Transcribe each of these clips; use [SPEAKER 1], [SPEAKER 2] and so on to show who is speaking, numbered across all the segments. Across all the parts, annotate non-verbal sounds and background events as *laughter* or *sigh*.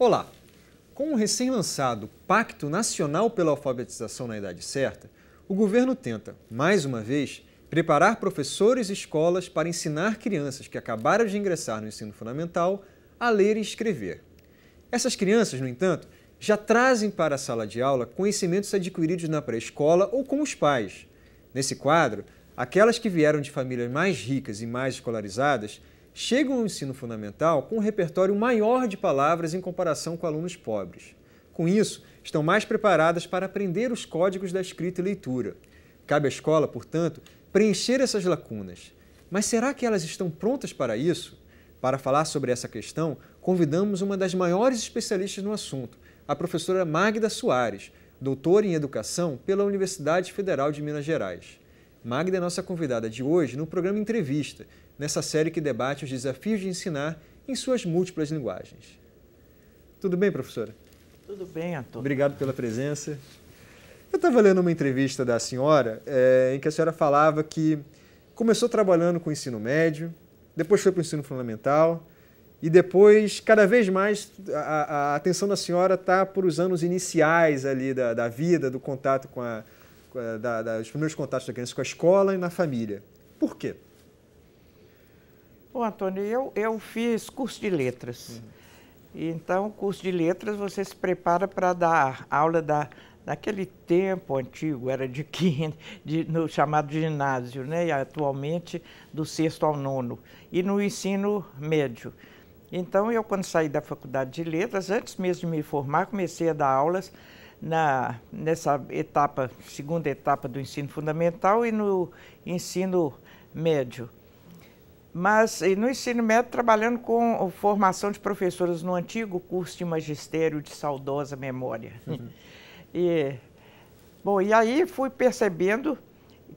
[SPEAKER 1] Olá! Com o recém-lançado Pacto Nacional pela Alfabetização na Idade Certa, o governo tenta, mais uma vez, preparar professores e escolas para ensinar crianças que acabaram de ingressar no ensino fundamental a ler e escrever. Essas crianças, no entanto, já trazem para a sala de aula conhecimentos adquiridos na pré-escola ou com os pais. Nesse quadro, aquelas que vieram de famílias mais ricas e mais escolarizadas chegam ao ensino fundamental com um repertório maior de palavras em comparação com alunos pobres. Com isso, estão mais preparadas para aprender os códigos da escrita e leitura. Cabe à escola, portanto, preencher essas lacunas. Mas será que elas estão prontas para isso? Para falar sobre essa questão, convidamos uma das maiores especialistas no assunto, a professora Magda Soares, doutora em Educação pela Universidade Federal de Minas Gerais. Magda é nossa convidada de hoje no programa Entrevista, nessa série que debate os desafios de ensinar em suas múltiplas linguagens. Tudo bem, professora? Tudo bem, Antônio. Obrigado pela presença. Eu estava lendo uma entrevista da senhora é, em que a senhora falava que começou trabalhando com o ensino médio, depois foi para o ensino fundamental e depois, cada vez mais, a, a atenção da senhora está para os anos iniciais ali da, da vida, do contato com a, da, da, dos primeiros contatos da criança com a escola e na família. Por quê?
[SPEAKER 2] Bom, Antônio, eu, eu fiz curso de letras. Uhum. Então, curso de letras, você se prepara para dar aula da, daquele tempo antigo, era de, de no chamado ginásio, né? E atualmente do sexto ao nono, e no ensino médio. Então, eu, quando saí da faculdade de letras, antes mesmo de me formar, comecei a dar aulas na, nessa etapa, segunda etapa do ensino fundamental e no ensino médio. Mas eh, no ensino médio, trabalhando com formação de professores no antigo curso de magistério de saudosa memória. Uhum. *laughs* E, bom, e aí fui percebendo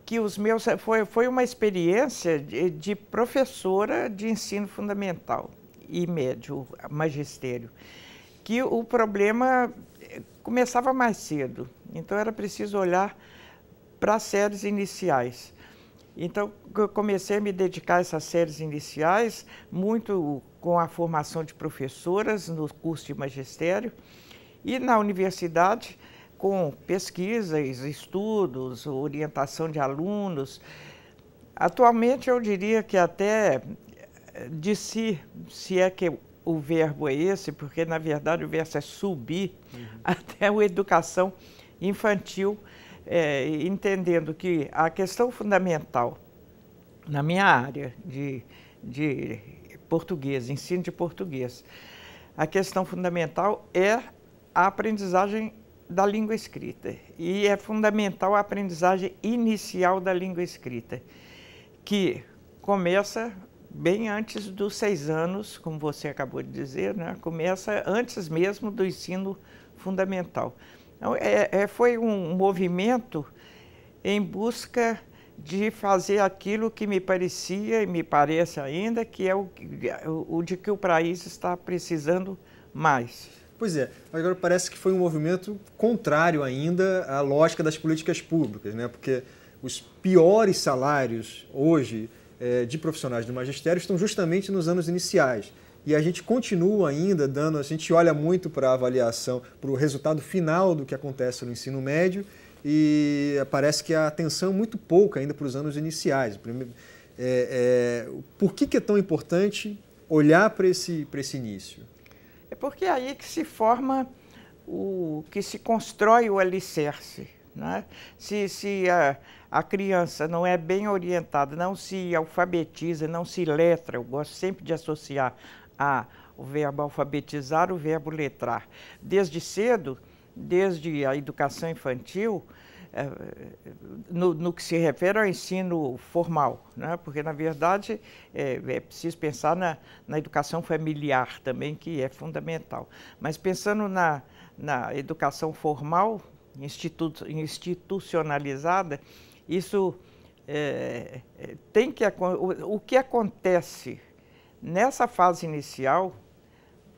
[SPEAKER 2] que os meus eh, foi, foi uma experiência de, de professora de ensino fundamental e médio, magistério, que o problema eh, começava mais cedo. Então era preciso olhar para as séries iniciais. Então, eu comecei a me dedicar a essas séries iniciais, muito com a formação de professoras no curso de magistério e na universidade, com pesquisas, estudos, orientação de alunos. Atualmente, eu diria que até eh, de si, se é que o verbo é esse, porque na verdade o verbo é subir uhum. *laughs* até a educação infantil é, entendendo que a questão fundamental na minha área de, de português, ensino de português, a questão fundamental é a aprendizagem da língua escrita. E é fundamental a aprendizagem inicial da língua escrita, que começa bem antes dos seis anos, como você acabou de dizer, né? começa antes mesmo do ensino fundamental. Então, é, é, foi um movimento em busca de fazer aquilo que me parecia e me parece ainda que é o, o de que o país está precisando mais. Pois é, agora parece que foi um movimento contrário ainda à lógica das
[SPEAKER 1] políticas públicas, né? Porque os piores salários hoje é, de profissionais do magistério estão justamente nos anos iniciais e a gente continua ainda dando, a gente olha muito para a avaliação, para o resultado final do que acontece no ensino médio e parece que a atenção é muito pouca ainda para os anos iniciais. É, é, por que, que é tão importante olhar para esse, esse início?
[SPEAKER 2] É porque é aí que se forma, o que se constrói o alicerce. Né? Se, se a, a criança não é bem orientada, não se alfabetiza, não se letra, eu gosto sempre de associar a o verbo alfabetizar, o verbo letrar. Desde cedo, desde a educação infantil, eh, no, no, que se refere ao ensino formal, né? porque, na verdade, é, é preciso pensar na, na, educação familiar também, que é fundamental. Mas pensando na, na educação formal, institu institucionalizada, isso é, tem que... O, o que acontece Nessa fase inicial,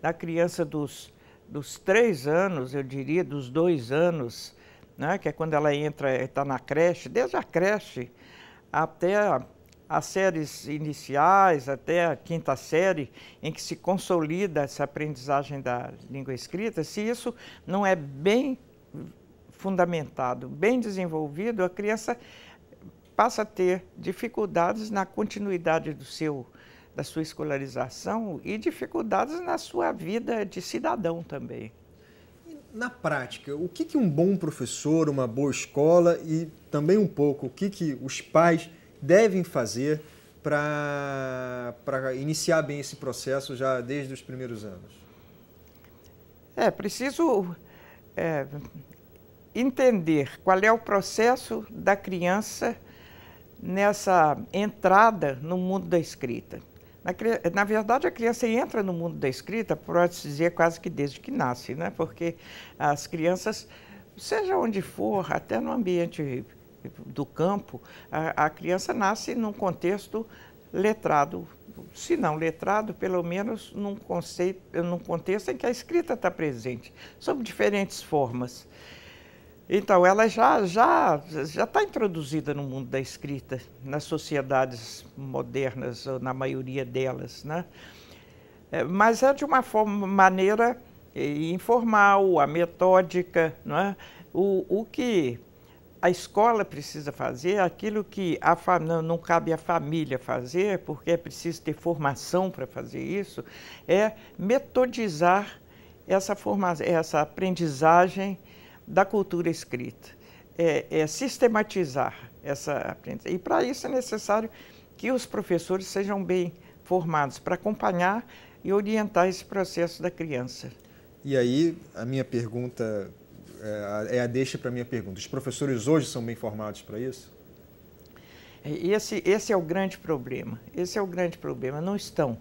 [SPEAKER 2] da criança dos, dos três anos, eu diria, dos dois anos, né, que é quando ela entra, está na creche, desde a creche até as séries iniciais, até a quinta série, em que se consolida essa aprendizagem da língua escrita, se isso não é bem fundamentado, bem desenvolvido, a criança passa a ter dificuldades na continuidade do seu da sua escolarização e dificuldades na sua vida de cidadão também.
[SPEAKER 1] Na prática, o que, que um bom professor, uma boa escola e também um pouco o que, que os pais devem fazer para iniciar bem esse processo já desde os primeiros anos?
[SPEAKER 2] É preciso é, entender qual é o processo da criança nessa entrada no mundo da escrita. Na, na, verdade, a criança entra no mundo da escrita, pode assim dizer, quase que desde que nasce, né? porque as crianças, seja onde for, até no ambiente do campo, a, a criança nasce num contexto letrado, se não letrado, pelo menos num, conceito, num contexto em que a escrita está presente, sob diferentes formas. Então, ela já já já está introduzida no mundo da escrita nas sociedades modernas ou na maioria delas, né? É, mas é de uma forma, maneira é, informal, a metódica, não é? O, o que a escola precisa fazer, aquilo que a não, não cabe à família fazer, porque é preciso ter formação para fazer isso, é metodizar essa formação, essa aprendizagem da cultura escrita, é, é sistematizar essa aprendizagem. E para isso é necessário que os professores sejam bem formados para acompanhar e orientar esse processo da criança.
[SPEAKER 1] E aí, a minha pergunta é a é deixa para a minha pergunta. Os professores hoje
[SPEAKER 2] são bem formados para isso? É, esse, esse é o grande problema. Esse é o grande problema. Não estão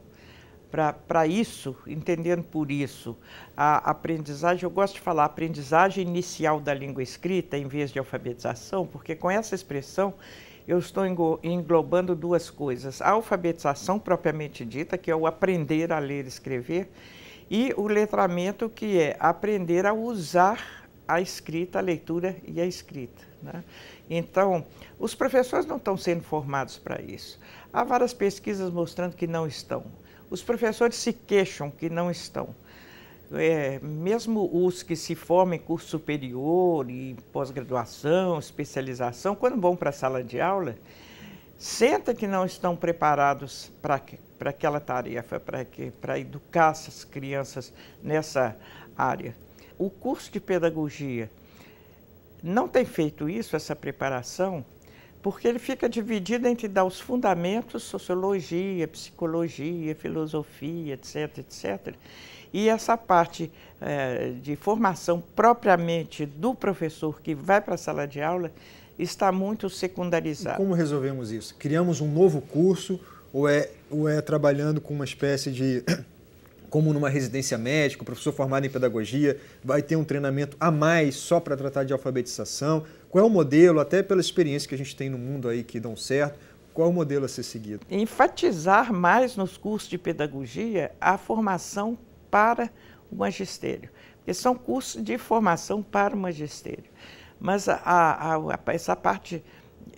[SPEAKER 2] para isso, entendendo por isso a aprendizagem, eu gosto de falar aprendizagem inicial da língua escrita em vez de alfabetização, porque com essa expressão eu estou englobando duas coisas: a alfabetização propriamente dita, que é o aprender a ler e escrever, e o letramento, que é aprender a usar a escrita, a leitura e a escrita. Né? Então, os professores não estão sendo formados para isso. Há várias pesquisas mostrando que não estão. Os professores se queixam que não estão. É, mesmo os que se formam em curso superior, e pós-graduação, especialização, quando vão para a sala de aula, senta que não estão preparados para aquela tarefa, para educar essas crianças nessa área. O curso de pedagogia não tem feito isso, essa preparação, porque ele fica dividido entre dar os fundamentos, sociologia, psicologia, filosofia, etc., etc., e essa parte eh, de formação propriamente do professor que vai para a sala de aula está muito secundarizada. Como
[SPEAKER 1] resolvemos isso? Criamos um novo curso ou é, ou é trabalhando com uma espécie de *coughs* como numa residência médica, o professor formado em pedagogia vai ter um treinamento a mais só para tratar de alfabetização. Qual é o modelo, até pela experiência que a gente tem no mundo aí que dão certo, qual é o modelo a ser seguido?
[SPEAKER 2] Enfatizar mais nos cursos de pedagogia a formação para o magistério, porque são cursos de formação para o magistério. Mas a, a, a, essa parte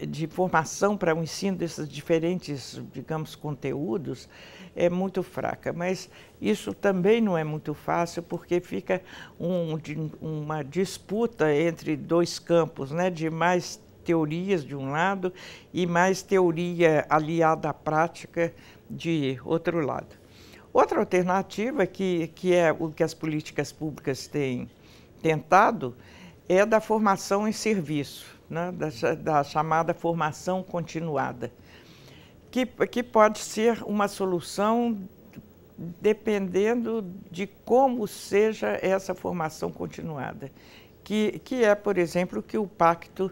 [SPEAKER 2] de formação para o ensino desses diferentes, digamos, conteúdos, é muito fraca. Mas isso também não é muito fácil, porque fica um, uma disputa entre dois campos, né, de mais teorias de um lado e mais teoria aliada à prática de outro lado. Outra alternativa, que, que é o que as políticas públicas têm tentado, é da formação em serviço, né? da, da chamada formação continuada que, que pode ser uma solução dependendo de como seja essa formação continuada, que, que é, por exemplo, que o Pacto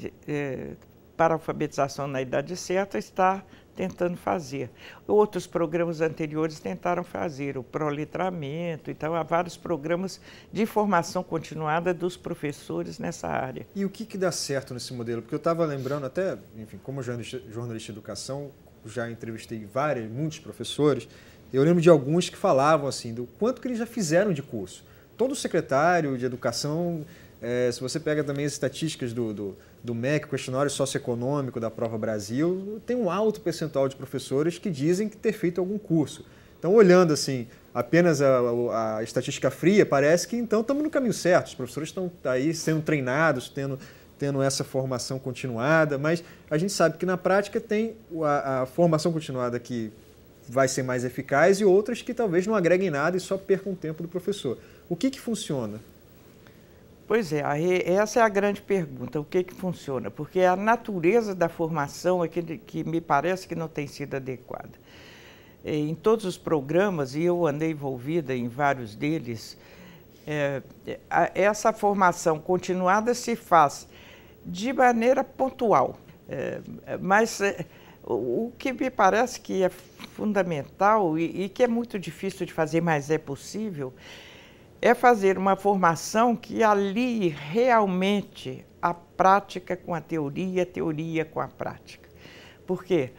[SPEAKER 2] eh, eh para a Alfabetização na Idade Certa está tentando fazer. Outros programas anteriores tentaram fazer o proletramento, então há vários programas de formação continuada dos professores nessa área. E o que, que dá certo
[SPEAKER 1] nesse modelo? Porque eu estava lembrando até, enfim, como jornalista, de educação, já entrevistei vários, muitos professores, eu lembro de alguns que falavam assim do quanto que eles já fizeram de curso. Todo secretário de educação é, se você pega também as estatísticas do, do, do MEC, questionário socioeconômico da Prova Brasil, tem um alto percentual de professores que dizem que ter feito algum curso. Então, olhando assim, apenas a, a, a estatística fria, parece que então estamos no caminho certo. Os professores estão aí sendo treinados, tendo, tendo essa formação continuada, mas a gente sabe que na prática tem a, a formação continuada que vai ser mais eficaz e outras que talvez não agreguem nada e só percam tempo do professor.
[SPEAKER 2] O que, que funciona? Pois é, essa é a grande pergunta, o que que funciona? Porque a natureza da formação é que, que me parece que não tem sido adequada. É, em todos os programas, e eu andei envolvida em vários deles, é, é essa formação continuada se faz de maneira pontual. É, é mas é, o que me parece que é fundamental e, e que é muito difícil de fazer, mas é possível, é fazer uma formação que alie realmente a prática com a teoria, a teoria com a prática. Porque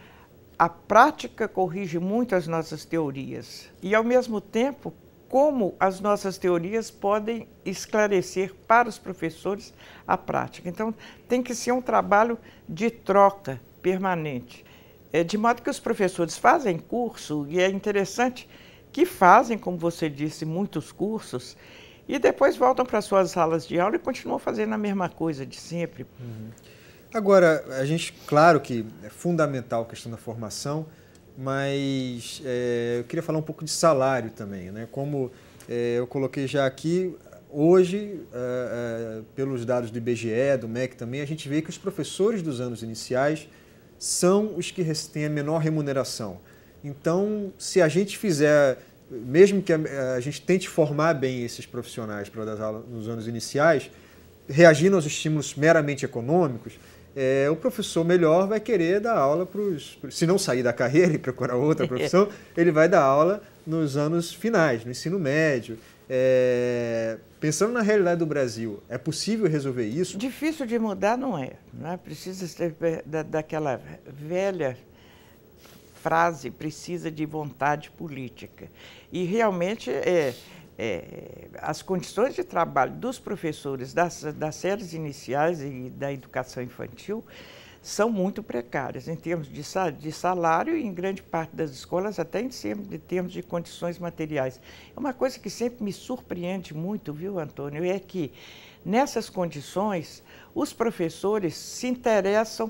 [SPEAKER 2] a prática corrige muito as nossas teorias e, ao mesmo tempo, como as nossas teorias podem esclarecer para os professores a prática. Então, tem que ser um trabalho de troca permanente. É, de modo que os professores fazem curso, e é interessante que fazem, como você disse, muitos cursos e depois voltam para suas salas de aula e continuam fazendo a mesma coisa de sempre. Uhum. Agora, a gente, claro que é fundamental a questão da formação,
[SPEAKER 1] mas é, eu queria falar um pouco de salário também. Né? Como é, eu coloquei já aqui, hoje, é, é pelos dados do IBGE, do MEC também, a gente vê que os professores dos anos iniciais são os que têm a menor remuneração. Então, se a gente fizer, mesmo que a, a gente tente formar bem esses profissionais para dar aula nos anos iniciais, reagindo aos estímulos meramente econômicos, é, o professor melhor vai querer dar aula para os. Se não sair da carreira *laughs* e procurar outra profissão, ele vai dar aula nos anos finais, no ensino médio.
[SPEAKER 2] É, pensando na realidade do Brasil, é possível resolver isso? Difícil de mudar não é. Né? Precisa ser da, daquela velha frase precisa de vontade política. E realmente é, é, as condições de trabalho dos professores das, das séries iniciais e da educação infantil são muito precárias em termos de, de salário e em grande parte das escolas até em termos de condições materiais. É uma coisa que sempre me surpreende muito, viu, Antônio, é que nessas condições os professores se interessam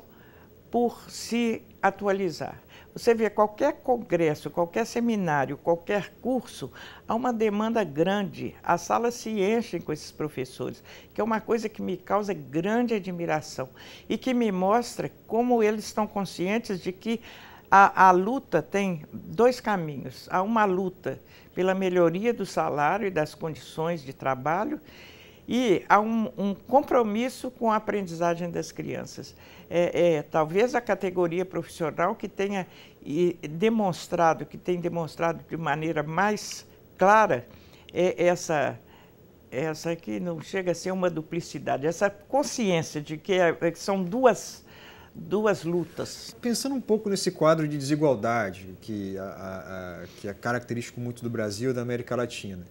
[SPEAKER 2] por se atualizar. Você vê, qualquer congresso, qualquer seminário, qualquer curso, há uma demanda grande. As salas se enchem com esses professores, que é uma coisa que me causa grande admiração e que me mostra como eles estão conscientes de que a, a luta tem dois caminhos. Há uma luta pela melhoria do salário e das condições de trabalho, e há um, um compromisso com a aprendizagem das crianças é, é, talvez a categoria profissional que tenha demonstrado, que tem demonstrado de maneira mais clara é essa essa que não chega a ser uma duplicidade, essa consciência de que, é, é que são duas duas lutas. Pensando um pouco nesse quadro de desigualdade
[SPEAKER 1] que, a, a, que é característico muito do Brasil e da América Latina.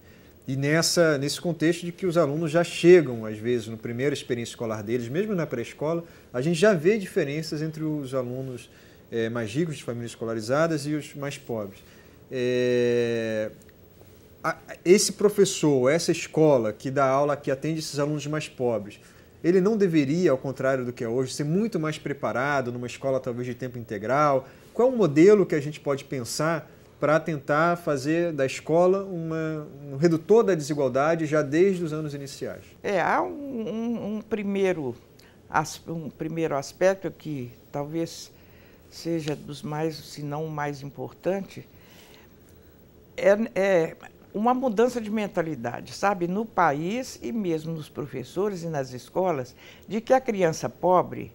[SPEAKER 1] E nessa, nesse contexto de que os alunos já chegam, às vezes, no primeiro experiência escolar deles, mesmo na pré-escola, a gente já vê diferenças entre os alunos é, mais ricos de famílias escolarizadas e os mais pobres. É, a, esse professor, essa escola que dá aula, que atende esses alunos mais pobres, ele não deveria, ao contrário do que é hoje, ser muito mais preparado numa escola talvez de tempo integral? Qual é o modelo que a gente pode pensar para tentar fazer da escola uma, um redutor da desigualdade
[SPEAKER 2] já desde os anos iniciais. É, há um, um, um primeiro, um primeiro aspecto que talvez seja dos mais, se não o mais importante, é, é uma mudança de mentalidade, sabe, no país e mesmo nos professores e nas escolas, de que a criança pobre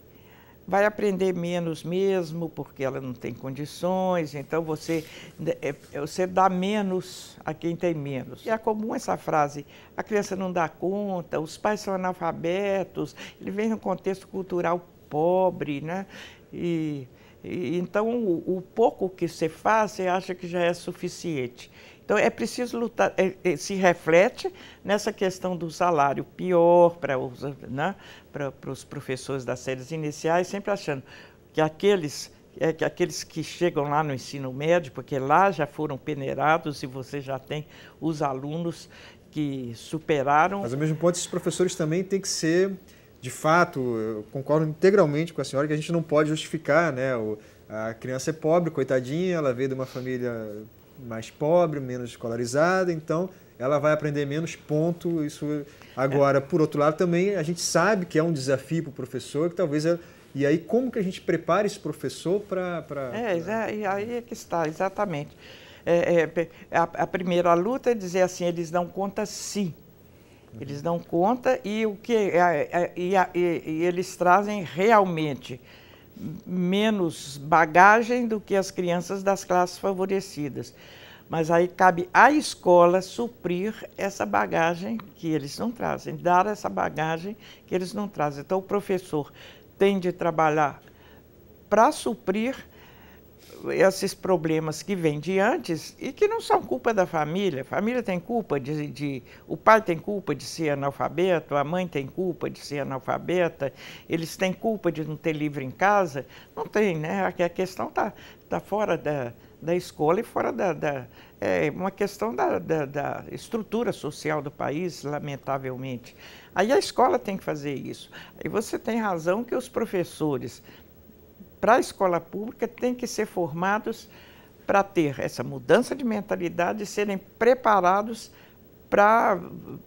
[SPEAKER 2] vai aprender menos mesmo, porque ela não tem condições, então você, né, é, é, você dá menos a quem tem menos. E é comum essa frase, a criança não dá conta, os pais são analfabetos, ele vem num contexto cultural pobre, né? E, e então o, o pouco que você faz, você acha que já é suficiente. Então, é preciso lutar, é, é, se reflete nessa questão do salário pior para os, né, para, para os professores das séries iniciais, sempre achando que aqueles é que aqueles que chegam lá no ensino médio, porque lá já foram peneirados e você já tem os alunos que superaram. Mas
[SPEAKER 1] ao mesmo ponto, esses professores também têm que ser, de fato, eu concordo integralmente com a senhora que a gente não pode justificar, né? a criança é pobre, coitadinha, ela veio de uma família mais pobre, menos escolarizada, então ela vai aprender menos ponto. Isso agora, é. por outro lado, também a gente sabe que é um desafio para o professor, que talvez
[SPEAKER 2] ela... É, e aí como que a gente prepara esse professor para pra... é, aí é que está exatamente. É, é, a, a, primeira luta é dizer assim, eles dão conta sim. Uhum. Eles dão conta e o que é, é, e, e, e eles trazem realmente menos bagagem do que as crianças das classes favorecidas. Mas aí cabe à escola suprir essa bagagem que eles não trazem, dar essa bagagem que eles não trazem. Então, o professor tem de trabalhar para suprir esses problemas que vêm de antes e que não são culpa da família. A família tem culpa de, de, O pai tem culpa de ser analfabeto, a mãe tem culpa de ser analfabeta, eles têm culpa de não ter livro em casa. Não tem, né? A questão está tá fora da, da escola e fora da. da é uma questão da, da, da estrutura social do país, lamentavelmente. Aí a escola tem que fazer isso. E você tem razão que os professores para a escola pública têm que ser formados para ter essa mudança de mentalidade e serem preparados para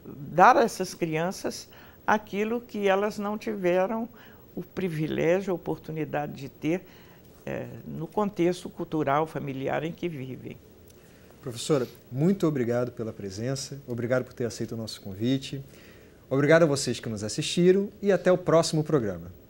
[SPEAKER 2] dar a essas crianças aquilo que elas não tiveram o privilégio, a oportunidade de ter é, no contexto cultural, familiar em que vivem.
[SPEAKER 1] Professora, muito obrigado pela presença, obrigado por ter aceito o nosso convite, obrigado a vocês que nos assistiram e até o próximo programa.